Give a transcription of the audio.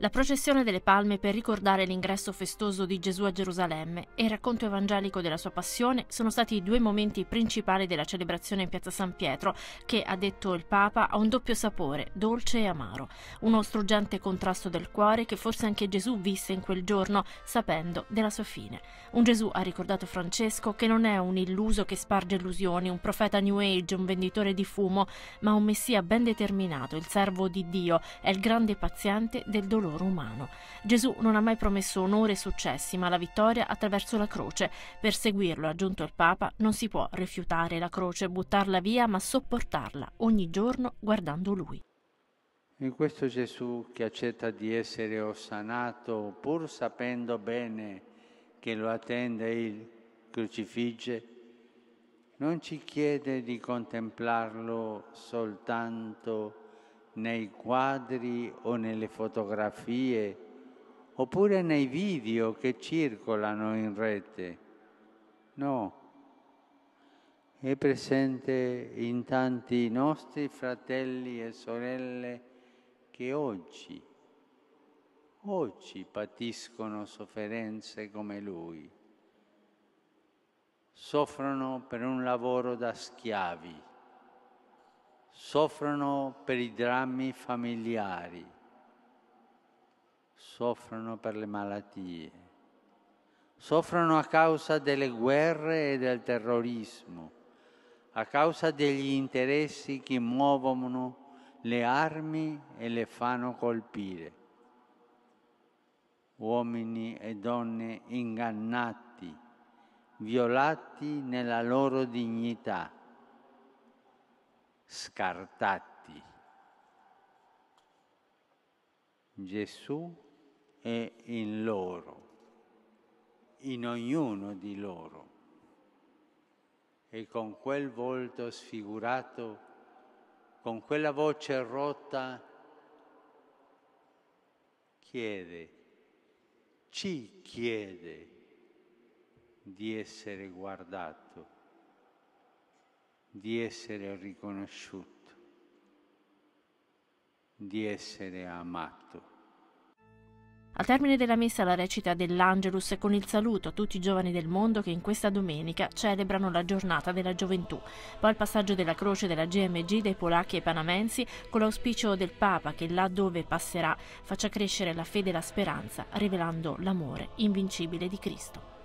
la processione delle palme per ricordare l'ingresso festoso di Gesù a Gerusalemme e il racconto evangelico della sua passione sono stati i due momenti principali della celebrazione in piazza San Pietro, che, ha detto il Papa, ha un doppio sapore, dolce e amaro, uno struggente contrasto del cuore che forse anche Gesù visse in quel giorno, sapendo della sua fine. Un Gesù, ha ricordato Francesco, che non è un illuso che sparge illusioni, un profeta New Age, un venditore di fumo, ma un messia ben determinato, il servo di Dio, è il grande paziente del dolore dolore umano. Gesù non ha mai promesso onore e successi, ma la vittoria attraverso la croce. Per seguirlo, ha aggiunto il Papa, non si può rifiutare la croce, buttarla via, ma sopportarla ogni giorno guardando lui. In questo Gesù che accetta di essere ossanato, pur sapendo bene che lo attende il crucifige, non ci chiede di contemplarlo soltanto nei quadri o nelle fotografie oppure nei video che circolano in rete. No, è presente in tanti nostri fratelli e sorelle che oggi, oggi patiscono sofferenze come lui, soffrono per un lavoro da schiavi soffrono per i drammi familiari, soffrono per le malattie, soffrono a causa delle guerre e del terrorismo, a causa degli interessi che muovono le armi e le fanno colpire. Uomini e donne ingannati, violati nella loro dignità scartati. Gesù è in loro, in ognuno di loro. E con quel volto sfigurato, con quella voce rotta, chiede, ci chiede di essere guardato di essere riconosciuto, di essere amato. Al termine della messa la recita dell'Angelus con il saluto a tutti i giovani del mondo che in questa domenica celebrano la giornata della gioventù. Poi il passaggio della croce della GMG dei polacchi e panamensi con l'auspicio del Papa che là dove passerà faccia crescere la fede e la speranza, rivelando l'amore invincibile di Cristo.